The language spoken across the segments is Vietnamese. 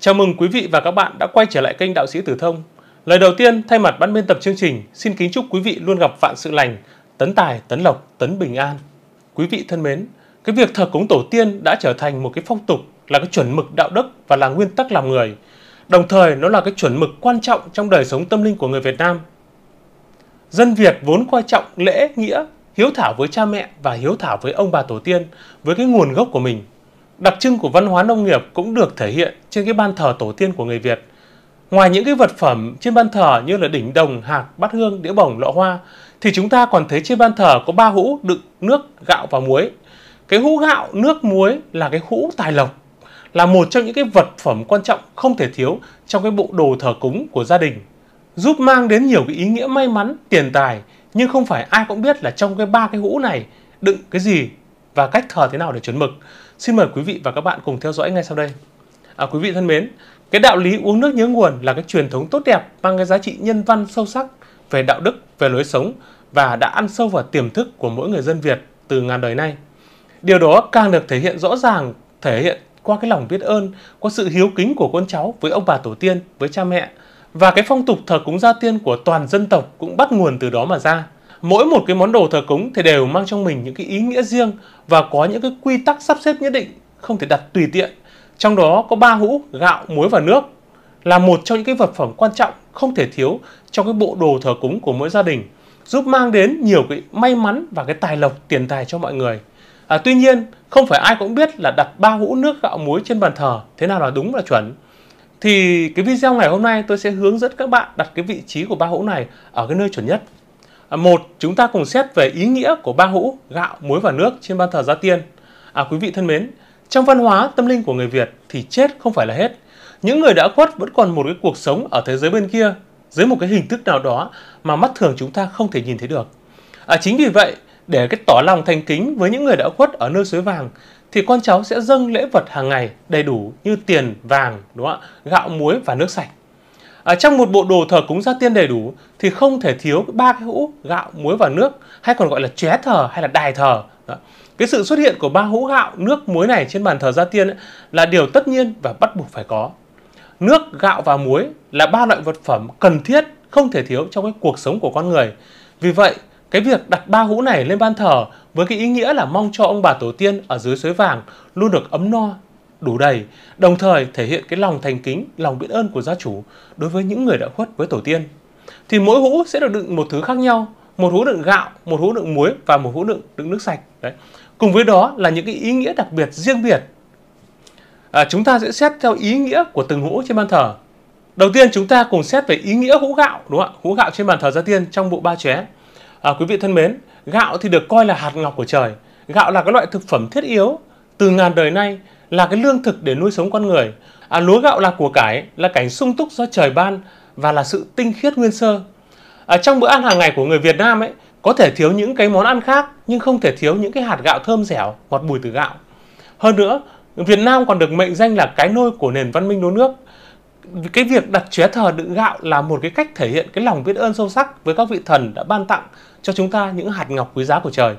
Chào mừng quý vị và các bạn đã quay trở lại kênh Đạo sĩ Tử Thông. Lời đầu tiên, thay mặt ban biên tập chương trình, xin kính chúc quý vị luôn gặp vạn sự lành, tấn tài, tấn lộc, tấn bình an. Quý vị thân mến, cái việc thờ cúng tổ tiên đã trở thành một cái phong tục, là cái chuẩn mực đạo đức và là nguyên tắc làm người. Đồng thời, nó là cái chuẩn mực quan trọng trong đời sống tâm linh của người Việt Nam. Dân Việt vốn coi trọng lễ, nghĩa, hiếu thảo với cha mẹ và hiếu thảo với ông bà tổ tiên, với cái nguồn gốc của mình – đặc trưng của văn hóa nông nghiệp cũng được thể hiện trên cái ban thờ tổ tiên của người Việt. Ngoài những cái vật phẩm trên ban thờ như là đỉnh đồng, hạt, bát hương, đĩa bổng, lọ hoa thì chúng ta còn thấy trên ban thờ có ba hũ đựng nước, gạo và muối. Cái hũ gạo, nước, muối là cái hũ tài lộc là một trong những cái vật phẩm quan trọng không thể thiếu trong cái bộ đồ thờ cúng của gia đình giúp mang đến nhiều cái ý nghĩa may mắn, tiền tài nhưng không phải ai cũng biết là trong cái ba cái hũ này đựng cái gì và cách thờ thế nào để chuẩn mực. Xin mời quý vị và các bạn cùng theo dõi ngay sau đây. À, quý vị thân mến, cái đạo lý uống nước nhớ nguồn là cái truyền thống tốt đẹp mang cái giá trị nhân văn sâu sắc về đạo đức, về lối sống và đã ăn sâu vào tiềm thức của mỗi người dân Việt từ ngàn đời nay. Điều đó càng được thể hiện rõ ràng, thể hiện qua cái lòng biết ơn, qua sự hiếu kính của con cháu với ông bà tổ tiên, với cha mẹ và cái phong tục thờ cúng gia tiên của toàn dân tộc cũng bắt nguồn từ đó mà ra mỗi một cái món đồ thờ cúng thì đều mang trong mình những cái ý nghĩa riêng và có những cái quy tắc sắp xếp nhất định không thể đặt tùy tiện trong đó có ba hũ gạo muối và nước là một trong những cái vật phẩm quan trọng không thể thiếu trong cái bộ đồ thờ cúng của mỗi gia đình giúp mang đến nhiều cái may mắn và cái tài lộc tiền tài cho mọi người à, tuy nhiên không phải ai cũng biết là đặt ba hũ nước gạo muối trên bàn thờ thế nào là đúng là chuẩn thì cái video ngày hôm nay tôi sẽ hướng dẫn các bạn đặt cái vị trí của ba hũ này ở cái nơi chuẩn nhất À, một, chúng ta cùng xét về ý nghĩa của ba hũ gạo, muối và nước trên ban thờ gia tiên. À, quý vị thân mến, trong văn hóa tâm linh của người Việt thì chết không phải là hết. Những người đã khuất vẫn còn một cái cuộc sống ở thế giới bên kia dưới một cái hình thức nào đó mà mắt thường chúng ta không thể nhìn thấy được. À, chính vì vậy, để cái tỏ lòng thành kính với những người đã khuất ở nơi suối vàng thì con cháu sẽ dâng lễ vật hàng ngày đầy đủ như tiền, vàng, đúng không ạ? gạo, muối và nước sạch ở à, trong một bộ đồ thờ cúng gia tiên đầy đủ thì không thể thiếu ba cái hũ gạo muối và nước hay còn gọi là ché thờ hay là đài thờ Đó. cái sự xuất hiện của ba hũ gạo nước muối này trên bàn thờ gia tiên ấy, là điều tất nhiên và bắt buộc phải có nước gạo và muối là ba loại vật phẩm cần thiết không thể thiếu trong cái cuộc sống của con người vì vậy cái việc đặt ba hũ này lên ban thờ với cái ý nghĩa là mong cho ông bà tổ tiên ở dưới suối vàng luôn được ấm no đủ đầy, đồng thời thể hiện cái lòng thành kính, lòng biết ơn của gia chủ đối với những người đã khuất với tổ tiên. Thì mỗi hũ sẽ được đựng một thứ khác nhau, một hũ đựng gạo, một hũ đựng muối và một hũ đựng đựng nước sạch. Đấy. Cùng với đó là những cái ý nghĩa đặc biệt riêng biệt. À, chúng ta sẽ xét theo ý nghĩa của từng hũ trên bàn thờ. Đầu tiên chúng ta cùng xét về ý nghĩa hũ gạo, đúng không ạ? Hũ gạo trên bàn thờ gia tiên trong bộ ba chóe. À, quý vị thân mến, gạo thì được coi là hạt ngọc của trời. Gạo là cái loại thực phẩm thiết yếu từ ngàn đời nay là cái lương thực để nuôi sống con người. À, lúa gạo là của cải, là cảnh sung túc do trời ban và là sự tinh khiết nguyên sơ. À, trong bữa ăn hàng ngày của người Việt Nam ấy có thể thiếu những cái món ăn khác nhưng không thể thiếu những cái hạt gạo thơm dẻo, ngọt bùi từ gạo. Hơn nữa, Việt Nam còn được mệnh danh là cái nôi của nền văn minh đô nước. Cái việc đặt chóe thờ đựng gạo là một cái cách thể hiện cái lòng biết ơn sâu sắc với các vị thần đã ban tặng cho chúng ta những hạt ngọc quý giá của trời.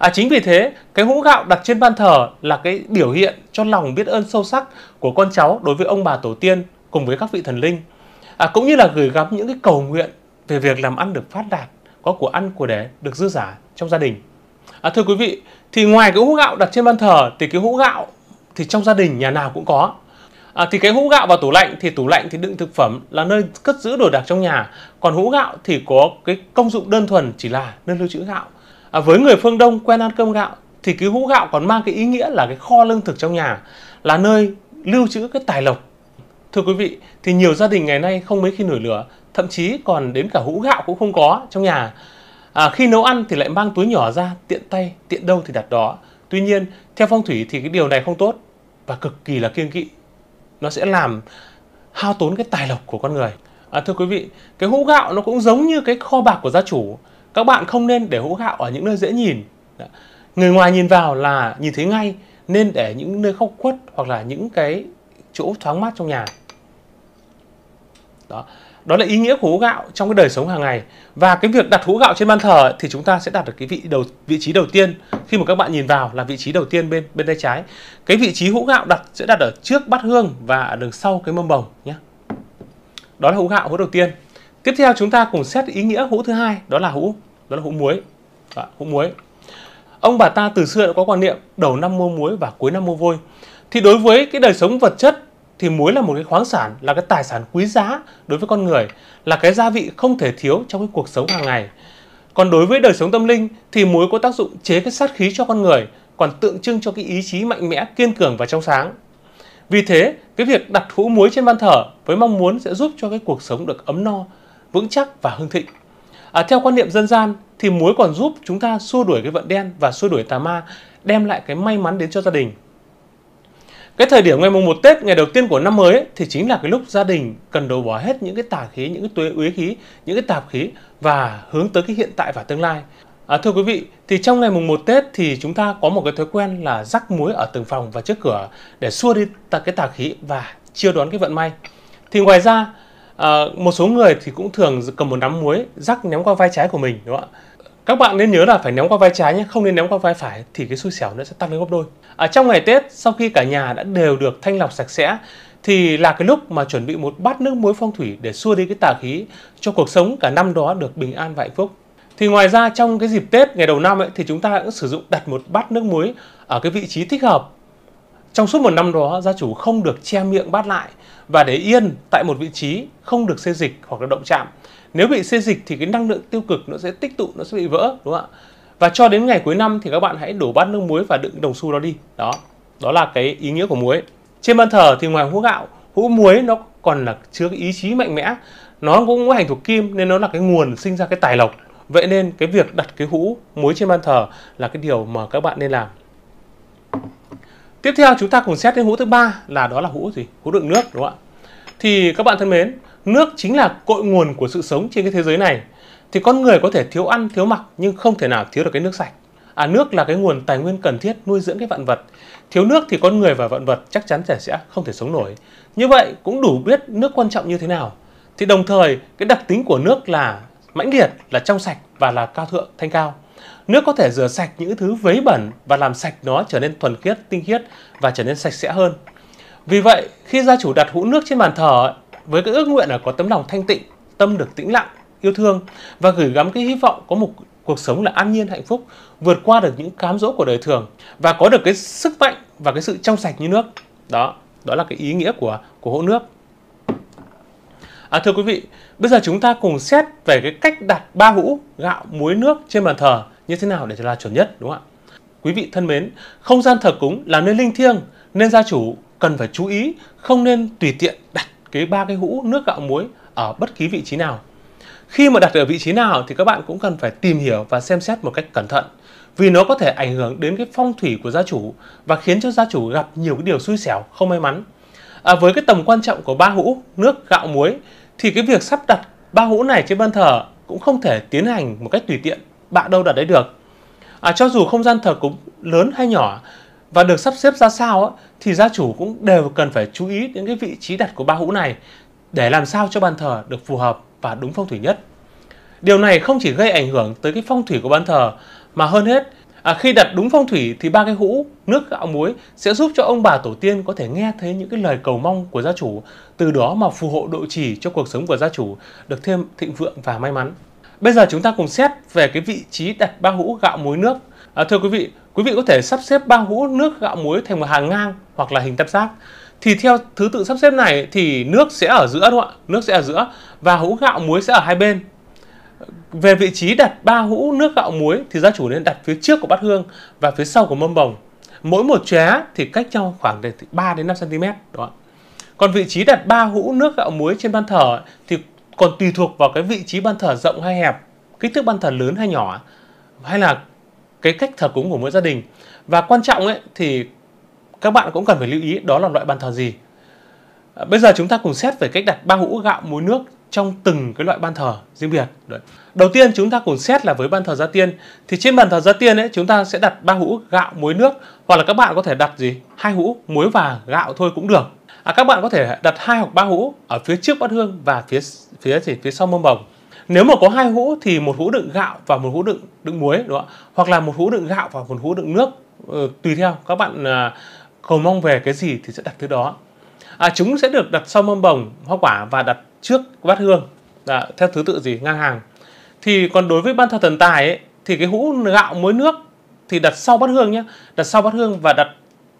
À, chính vì thế, cái hũ gạo đặt trên ban thờ là cái biểu hiện cho lòng biết ơn sâu sắc của con cháu đối với ông bà tổ tiên cùng với các vị thần linh. À, cũng như là gửi gắm những cái cầu nguyện về việc làm ăn được phát đạt, có của ăn của đẻ được dư giả trong gia đình. À, thưa quý vị, thì ngoài cái hũ gạo đặt trên ban thờ thì cái hũ gạo thì trong gia đình nhà nào cũng có. À, thì cái hũ gạo và tủ lạnh thì tủ lạnh thì đựng thực phẩm là nơi cất giữ đồ đạc trong nhà còn hũ gạo thì có cái công dụng đơn thuần chỉ là nơi lưu trữ gạo à, với người phương Đông quen ăn cơm gạo thì cái hũ gạo còn mang cái ý nghĩa là cái kho lương thực trong nhà là nơi lưu trữ cái tài lộc thưa quý vị thì nhiều gia đình ngày nay không mấy khi nổi lửa thậm chí còn đến cả hũ gạo cũng không có trong nhà à, khi nấu ăn thì lại mang túi nhỏ ra tiện tay tiện đâu thì đặt đó tuy nhiên theo phong thủy thì cái điều này không tốt và cực kỳ là kiêng kỵ nó sẽ làm hao tốn cái tài lộc của con người à, thưa quý vị cái hũ gạo nó cũng giống như cái kho bạc của gia chủ các bạn không nên để hũ gạo ở những nơi dễ nhìn người ngoài nhìn vào là nhìn thấy ngay nên để những nơi khóc khuất hoặc là những cái chỗ thoáng mát trong nhà đó đó là ý nghĩa của hũ gạo trong cái đời sống hàng ngày và cái việc đặt hũ gạo trên ban thờ thì chúng ta sẽ đặt được cái vị đầu vị trí đầu tiên khi mà các bạn nhìn vào là vị trí đầu tiên bên bên tay trái cái vị trí hũ gạo đặt sẽ đặt ở trước bát hương và ở đằng sau cái mâm bồng nhé đó là hũ gạo hũ đầu tiên Tiếp theo chúng ta cùng xét ý nghĩa hũ thứ hai, đó là hũ, đó là hũ muối. À, hũ muối. Ông bà ta từ xưa đã có quan niệm đầu năm mua muối và cuối năm mua vôi. Thì đối với cái đời sống vật chất thì muối là một cái khoáng sản, là cái tài sản quý giá đối với con người, là cái gia vị không thể thiếu trong cái cuộc sống hàng ngày. Còn đối với đời sống tâm linh thì muối có tác dụng chế cái sát khí cho con người, còn tượng trưng cho cái ý chí mạnh mẽ, kiên cường và trong sáng. Vì thế, cái việc đặt hũ muối trên ban thờ với mong muốn sẽ giúp cho cái cuộc sống được ấm no, vững chắc và hưng thịnh. À, theo quan niệm dân gian thì muối còn giúp chúng ta xua đuổi cái vận đen và xua đuổi tà ma, đem lại cái may mắn đến cho gia đình. Cái thời điểm ngày mùng 1 Tết, ngày đầu tiên của năm mới ấy, thì chính là cái lúc gia đình cần đổ bỏ hết những cái tà khí, những cái tuế uế khí, những cái tạp khí và hướng tới cái hiện tại và tương lai. À, thưa quý vị, thì trong ngày mùng 1 Tết thì chúng ta có một cái thói quen là rắc muối ở từng phòng và trước cửa để xua đi tà cái tà khí và chiêu đón cái vận may. Thì ngoài ra Ờ, một số người thì cũng thường cầm một nắm muối rắc ném qua vai trái của mình đúng không ạ? Các bạn nên nhớ là phải ném qua vai trái nhé, không nên ném qua vai phải thì cái xui xẻo nó sẽ tăng lên gấp đôi. À, trong ngày Tết sau khi cả nhà đã đều được thanh lọc sạch sẽ thì là cái lúc mà chuẩn bị một bát nước muối phong thủy để xua đi cái tà khí cho cuộc sống cả năm đó được bình an và hạnh phúc. Thì ngoài ra trong cái dịp Tết ngày đầu năm ấy thì chúng ta cũng sử dụng đặt một bát nước muối ở cái vị trí thích hợp trong suốt một năm đó, gia chủ không được che miệng bát lại và để yên tại một vị trí không được xê dịch hoặc là động chạm. Nếu bị xê dịch thì cái năng lượng tiêu cực nó sẽ tích tụ, nó sẽ bị vỡ, đúng không ạ? Và cho đến ngày cuối năm thì các bạn hãy đổ bát nước muối và đựng đồng xu đó đi. Đó, đó là cái ý nghĩa của muối. Trên bàn thờ thì ngoài hũ gạo, hũ muối nó còn là chứa cái ý chí mạnh mẽ. Nó cũng có hành thuộc kim nên nó là cái nguồn sinh ra cái tài lộc. Vậy nên cái việc đặt cái hũ muối trên bàn thờ là cái điều mà các bạn nên làm. Tiếp theo chúng ta cùng xét đến hũ thứ ba là đó là hũ gì? Hũ đựng nước đúng không ạ? Thì các bạn thân mến, nước chính là cội nguồn của sự sống trên cái thế giới này. Thì con người có thể thiếu ăn, thiếu mặc nhưng không thể nào thiếu được cái nước sạch. À nước là cái nguồn tài nguyên cần thiết nuôi dưỡng cái vạn vật. Thiếu nước thì con người và vạn vật chắc chắn sẽ sẽ không thể sống nổi. Như vậy cũng đủ biết nước quan trọng như thế nào. Thì đồng thời cái đặc tính của nước là mãnh liệt, là trong sạch và là cao thượng, thanh cao. Nước có thể rửa sạch những thứ vấy bẩn và làm sạch nó trở nên thuần khiết, tinh khiết và trở nên sạch sẽ hơn. Vì vậy, khi gia chủ đặt hũ nước trên bàn thờ với cái ước nguyện là có tấm lòng thanh tịnh, tâm được tĩnh lặng, yêu thương và gửi gắm cái hy vọng có một cuộc sống là an nhiên hạnh phúc, vượt qua được những cám dỗ của đời thường và có được cái sức mạnh và cái sự trong sạch như nước. Đó, đó là cái ý nghĩa của của hũ nước. À, thưa quý vị, Bây giờ chúng ta cùng xét về cái cách đặt ba hũ gạo muối nước trên bàn thờ như thế nào để là chuẩn nhất đúng không ạ? Quý vị thân mến, không gian thờ cúng là nơi linh thiêng nên gia chủ cần phải chú ý không nên tùy tiện đặt cái ba cái hũ nước gạo muối ở bất kỳ vị trí nào. Khi mà đặt ở vị trí nào thì các bạn cũng cần phải tìm hiểu và xem xét một cách cẩn thận vì nó có thể ảnh hưởng đến cái phong thủy của gia chủ và khiến cho gia chủ gặp nhiều cái điều xui xẻo không may mắn. À, với cái tầm quan trọng của ba hũ nước gạo muối thì cái việc sắp đặt ba hũ này trên bàn thờ cũng không thể tiến hành một cách tùy tiện bạn đâu đặt đấy được à, cho dù không gian thờ cũng lớn hay nhỏ và được sắp xếp ra sao á, thì gia chủ cũng đều cần phải chú ý đến cái vị trí đặt của ba hũ này để làm sao cho bàn thờ được phù hợp và đúng phong thủy nhất. Điều này không chỉ gây ảnh hưởng tới cái phong thủy của bàn thờ mà hơn hết À, khi đặt đúng phong thủy thì ba cái hũ nước gạo muối sẽ giúp cho ông bà tổ tiên có thể nghe thấy những cái lời cầu mong của gia chủ, từ đó mà phù hộ độ trì cho cuộc sống của gia chủ được thêm thịnh vượng và may mắn. Bây giờ chúng ta cùng xét về cái vị trí đặt ba hũ gạo muối nước. À, thưa quý vị, quý vị có thể sắp xếp ba hũ nước gạo muối thành một hàng ngang hoặc là hình tam giác. Thì theo thứ tự sắp xếp này thì nước sẽ ở giữa đúng không ạ? Nước sẽ ở giữa và hũ gạo muối sẽ ở hai bên về vị trí đặt ba hũ nước gạo muối thì gia chủ nên đặt phía trước của bát hương và phía sau của mâm bồng. Mỗi một chóe thì cách nhau khoảng từ 3 đến 5 cm đó. Còn vị trí đặt ba hũ nước gạo muối trên ban thờ thì còn tùy thuộc vào cái vị trí ban thờ rộng hay hẹp, kích thước ban thờ lớn hay nhỏ hay là cái cách thờ cúng của mỗi gia đình. Và quan trọng ấy thì các bạn cũng cần phải lưu ý đó là loại bàn thờ gì. À, bây giờ chúng ta cùng xét về cách đặt ba hũ gạo muối nước trong từng cái loại ban thờ riêng biệt. Đấy. Đầu tiên chúng ta cùng xét là với ban thờ gia tiên thì trên bàn thờ gia tiên ấy chúng ta sẽ đặt ba hũ gạo muối nước hoặc là các bạn có thể đặt gì hai hũ muối và gạo thôi cũng được. À, các bạn có thể đặt hai hoặc ba hũ ở phía trước bát hương và phía phía gì phía sau mâm bồng. Nếu mà có hai hũ thì một hũ đựng gạo và một hũ đựng đựng muối đúng không? Hoặc là một hũ đựng gạo và một hũ đựng nước ừ, tùy theo các bạn à, cầu mong về cái gì thì sẽ đặt thứ đó à, chúng sẽ được đặt sau mâm bồng hoa quả và đặt trước bát hương à, theo thứ tự gì ngang hàng thì còn đối với ban thờ thần tài ấy, thì cái hũ gạo muối nước thì đặt sau bát hương nhé đặt sau bát hương và đặt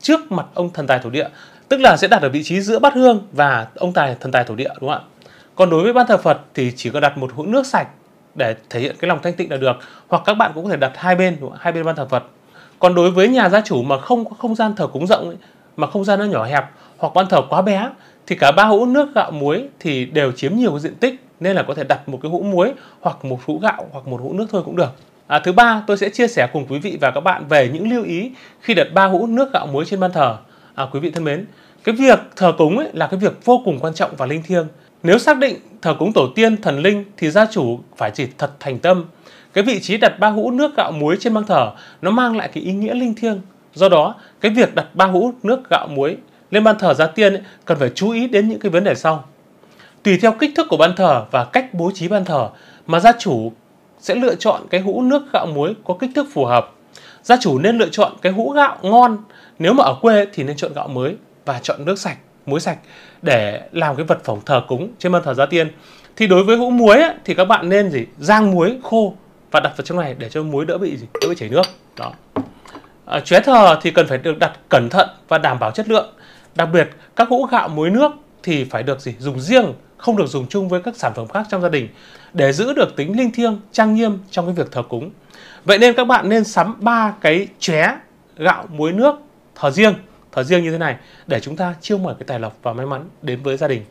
trước mặt ông thần tài thổ địa tức là sẽ đặt ở vị trí giữa bát hương và ông tài thần tài thổ địa đúng không ạ còn đối với ban thờ phật thì chỉ cần đặt một hũ nước sạch để thể hiện cái lòng thanh tịnh là được hoặc các bạn cũng có thể đặt hai bên đúng không? hai bên ban thờ phật còn đối với nhà gia chủ mà không có không gian thờ cúng rộng ấy, mà không gian nó nhỏ hẹp hoặc ban thờ quá bé thì cả ba hũ nước gạo muối thì đều chiếm nhiều diện tích nên là có thể đặt một cái hũ muối hoặc một hũ gạo hoặc một hũ nước thôi cũng được. À, thứ ba, tôi sẽ chia sẻ cùng quý vị và các bạn về những lưu ý khi đặt ba hũ nước gạo muối trên ban thờ. À, quý vị thân mến, cái việc thờ cúng ấy là cái việc vô cùng quan trọng và linh thiêng. Nếu xác định thờ cúng tổ tiên, thần linh thì gia chủ phải chỉ thật thành tâm. Cái vị trí đặt ba hũ nước gạo muối trên ban thờ nó mang lại cái ý nghĩa linh thiêng. Do đó, cái việc đặt ba hũ nước gạo muối lên ban thờ gia tiên ấy, cần phải chú ý đến những cái vấn đề sau. Tùy theo kích thước của ban thờ và cách bố trí ban thờ mà gia chủ sẽ lựa chọn cái hũ nước gạo muối có kích thước phù hợp. Gia chủ nên lựa chọn cái hũ gạo ngon, nếu mà ở quê thì nên chọn gạo mới và chọn nước sạch, muối sạch để làm cái vật phẩm thờ cúng trên ban thờ gia tiên. Thì đối với hũ muối ấy, thì các bạn nên gì? Rang muối khô và đặt vào trong này để cho muối đỡ bị gì? Đỡ bị chảy nước. Đó. À, chóe thờ thì cần phải được đặt cẩn thận và đảm bảo chất lượng Đặc biệt, các hũ gạo muối nước thì phải được gì dùng riêng, không được dùng chung với các sản phẩm khác trong gia đình để giữ được tính linh thiêng, trang nghiêm trong cái việc thờ cúng. Vậy nên các bạn nên sắm ba cái chóe gạo muối nước thờ riêng, thờ riêng như thế này để chúng ta chiêu mời cái tài lộc và may mắn đến với gia đình.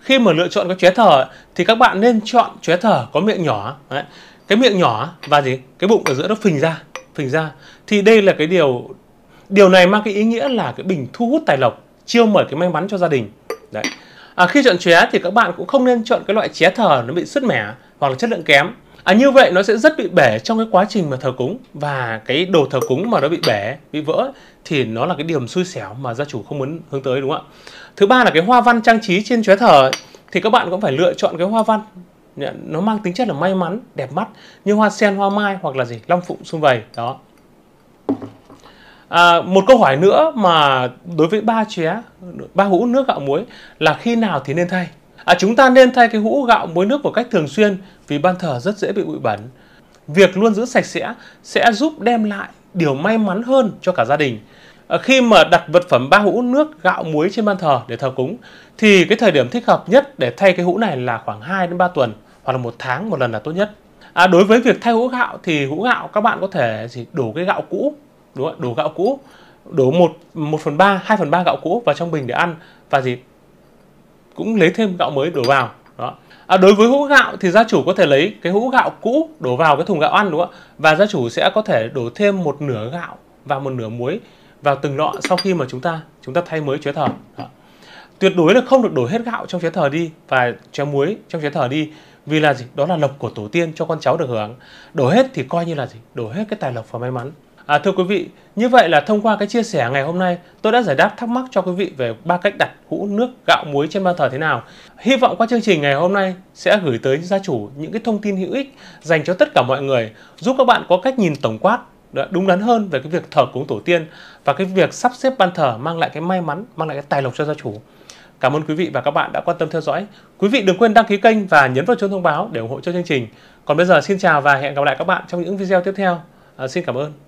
Khi mà lựa chọn cái chóe thờ thì các bạn nên chọn chóe thờ có miệng nhỏ, đấy. cái miệng nhỏ và gì cái bụng ở giữa nó phình ra, phình ra thì đây là cái điều điều này mang cái ý nghĩa là cái bình thu hút tài lộc chiêu mời cái may mắn cho gia đình đấy à, khi chọn ché thì các bạn cũng không nên chọn cái loại ché thờ nó bị sứt mẻ hoặc là chất lượng kém à, như vậy nó sẽ rất bị bể trong cái quá trình mà thờ cúng và cái đồ thờ cúng mà nó bị bể bị vỡ thì nó là cái điểm xui xẻo mà gia chủ không muốn hướng tới đúng không ạ thứ ba là cái hoa văn trang trí trên ché thờ ấy, thì các bạn cũng phải lựa chọn cái hoa văn nó mang tính chất là may mắn đẹp mắt như hoa sen hoa mai hoặc là gì long phụng xung vầy đó À, một câu hỏi nữa mà đối với ba ché, ba hũ nước gạo muối là khi nào thì nên thay? À, chúng ta nên thay cái hũ gạo muối nước một cách thường xuyên vì ban thờ rất dễ bị bụi bẩn. Việc luôn giữ sạch sẽ sẽ giúp đem lại điều may mắn hơn cho cả gia đình. À, khi mà đặt vật phẩm ba hũ nước gạo muối trên ban thờ để thờ cúng thì cái thời điểm thích hợp nhất để thay cái hũ này là khoảng 2 đến 3 tuần hoặc là một tháng một lần là tốt nhất. À, đối với việc thay hũ gạo thì hũ gạo các bạn có thể chỉ đổ cái gạo cũ đúng không? đổ gạo cũ đổ một một phần ba hai phần ba gạo cũ vào trong bình để ăn và gì cũng lấy thêm gạo mới đổ vào đó à, đối với hũ gạo thì gia chủ có thể lấy cái hũ gạo cũ đổ vào cái thùng gạo ăn đúng không ạ và gia chủ sẽ có thể đổ thêm một nửa gạo và một nửa muối vào từng lọ sau khi mà chúng ta chúng ta thay mới chế thờ đó. tuyệt đối là không được đổ hết gạo trong chế thờ đi và chéo muối trong chế thờ đi vì là gì đó là lộc của tổ tiên cho con cháu được hưởng đổ hết thì coi như là gì đổ hết cái tài lộc và may mắn À, thưa quý vị, như vậy là thông qua cái chia sẻ ngày hôm nay, tôi đã giải đáp thắc mắc cho quý vị về ba cách đặt hũ nước gạo muối trên bàn thờ thế nào. Hy vọng qua chương trình ngày hôm nay sẽ gửi tới gia chủ những cái thông tin hữu ích dành cho tất cả mọi người, giúp các bạn có cách nhìn tổng quát đúng đắn hơn về cái việc thờ cúng tổ tiên và cái việc sắp xếp ban thờ mang lại cái may mắn, mang lại cái tài lộc cho gia chủ. Cảm ơn quý vị và các bạn đã quan tâm theo dõi. Quý vị đừng quên đăng ký kênh và nhấn vào chuông thông báo để ủng hộ cho chương trình. Còn bây giờ xin chào và hẹn gặp lại các bạn trong những video tiếp theo. À, xin cảm ơn.